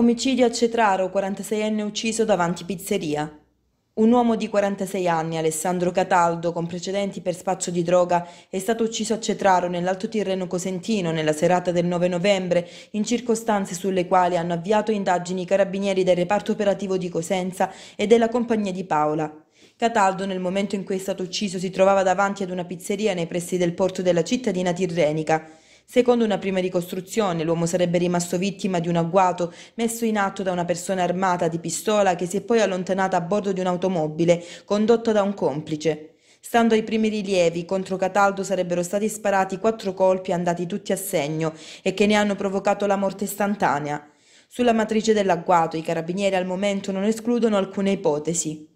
Omicidio a Cetraro, 46enne ucciso davanti pizzeria. Un uomo di 46 anni, Alessandro Cataldo, con precedenti per spaccio di droga, è stato ucciso a Cetraro nell'Alto Tirreno Cosentino nella serata del 9 novembre, in circostanze sulle quali hanno avviato indagini i carabinieri del reparto operativo di Cosenza e della compagnia di Paola. Cataldo, nel momento in cui è stato ucciso, si trovava davanti ad una pizzeria nei pressi del porto della cittadina tirrenica. Secondo una prima ricostruzione, l'uomo sarebbe rimasto vittima di un agguato messo in atto da una persona armata di pistola che si è poi allontanata a bordo di un'automobile condotta da un complice. Stando ai primi rilievi, contro Cataldo sarebbero stati sparati quattro colpi andati tutti a segno e che ne hanno provocato la morte istantanea. Sulla matrice dell'agguato i carabinieri al momento non escludono alcuna ipotesi.